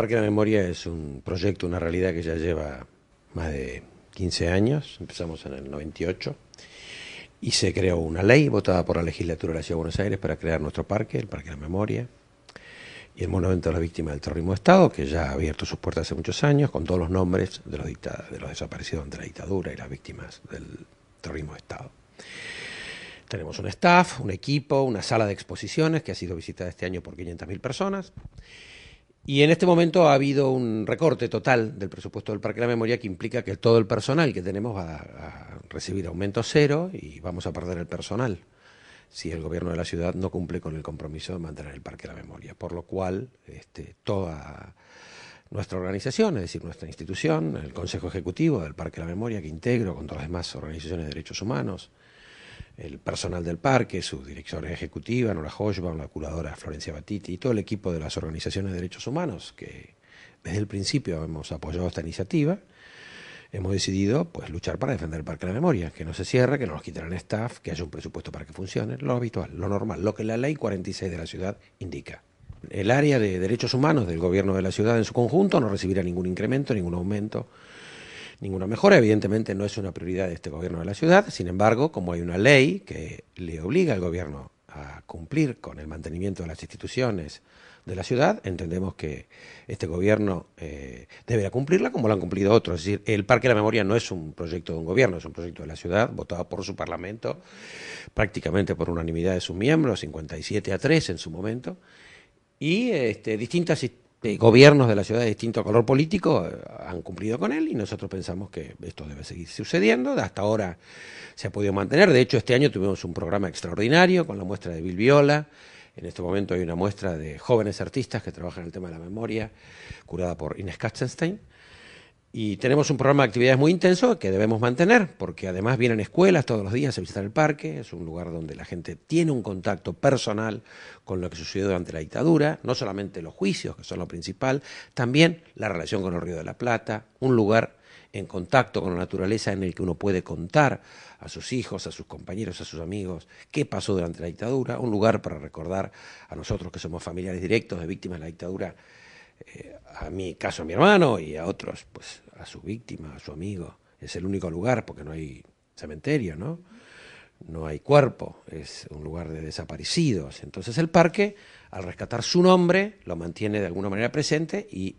Parque de la Memoria es un proyecto, una realidad que ya lleva más de 15 años, empezamos en el 98, y se creó una ley votada por la legislatura de la Ciudad de Buenos Aires para crear nuestro parque, el Parque de la Memoria, y el Monumento a las Víctimas del Terrorismo de Estado, que ya ha abierto sus puertas hace muchos años, con todos los nombres de los, de los desaparecidos ante la dictadura y las víctimas del terrorismo de Estado. Tenemos un staff, un equipo, una sala de exposiciones que ha sido visitada este año por 500.000 personas y en este momento ha habido un recorte total del presupuesto del Parque de la Memoria que implica que todo el personal que tenemos va a, recibir aumento cero y vamos a perder el personal si el gobierno de la ciudad no cumple con el compromiso de mantener el Parque de la Memoria. Por lo cual, este, toda nuestra organización, es decir, nuestra institución, el Consejo Ejecutivo del Parque de la Memoria, que integro con todas las demás organizaciones de derechos humanos, el personal del parque, su directora ejecutiva, Nora Hochbaum, la curadora Florencia Batiti y todo el equipo de las organizaciones de derechos humanos que desde el principio hemos apoyado esta iniciativa, hemos decidido pues luchar para defender el Parque de la Memoria, que no se cierre, que no nos el staff, que haya un presupuesto para que funcione, lo habitual, lo normal, lo que la ley 46 de la ciudad indica. El área de derechos humanos del gobierno de la ciudad en su conjunto no recibirá ningún incremento, ningún aumento, ninguna mejora. Evidentemente no es una prioridad de este gobierno de la ciudad. Sin embargo, como hay una ley que le obliga al gobierno a cumplir con el mantenimiento de las instituciones de la ciudad, entendemos que este gobierno eh, deberá cumplirla como lo han cumplido otros. Es decir, el Parque de la Memoria no es un proyecto de un gobierno, es un proyecto de la ciudad, votado por su Parlamento, prácticamente por unanimidad de sus miembros, 57 a 3 en su momento, y este, distintas instituciones gobiernos de la ciudad de distinto color político eh, han cumplido con él y nosotros pensamos que esto debe seguir sucediendo. Hasta ahora se ha podido mantener. De hecho, este año tuvimos un programa extraordinario con la muestra de Bill Viola. En este momento hay una muestra de jóvenes artistas que trabajan en el tema de la memoria, curada por Inés Katzenstein. Y tenemos un programa de actividades muy intenso que debemos mantener, porque además vienen escuelas todos los días a visitar el parque, es un lugar donde la gente tiene un contacto personal con lo que sucedió durante la dictadura, no solamente los juicios, que son lo principal, también la relación con el Río de la Plata, un lugar en contacto con la naturaleza en el que uno puede contar a sus hijos, a sus compañeros, a sus amigos, qué pasó durante la dictadura, un lugar para recordar a nosotros que somos familiares directos de víctimas de la dictadura, eh, a mi caso a mi hermano y a otros, pues a su víctima, a su amigo. Es el único lugar porque no hay cementerio, ¿no? no hay cuerpo, es un lugar de desaparecidos. Entonces el parque, al rescatar su nombre, lo mantiene de alguna manera presente y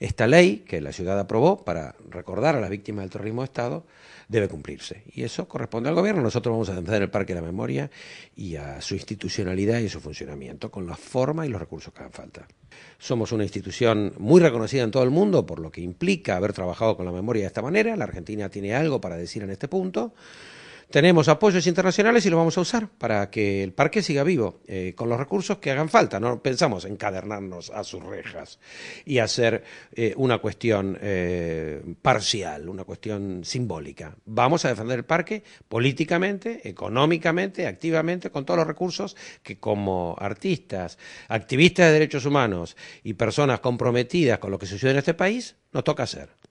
esta ley que la ciudad aprobó para recordar a las víctimas del terrorismo de Estado debe cumplirse. Y eso corresponde al gobierno. Nosotros vamos a defender el parque de la memoria y a su institucionalidad y su funcionamiento con la forma y los recursos que hagan falta. Somos una institución muy reconocida en todo el mundo por lo que implica haber trabajado con la memoria de esta manera. La Argentina tiene algo para decir en este punto tenemos apoyos internacionales y los vamos a usar para que el parque siga vivo, eh, con los recursos que hagan falta. No pensamos encadernarnos a sus rejas y hacer eh, una cuestión eh, parcial, una cuestión simbólica. Vamos a defender el parque políticamente, económicamente, activamente, con todos los recursos que como artistas, activistas de derechos humanos y personas comprometidas con lo que sucede en este país, nos toca hacer.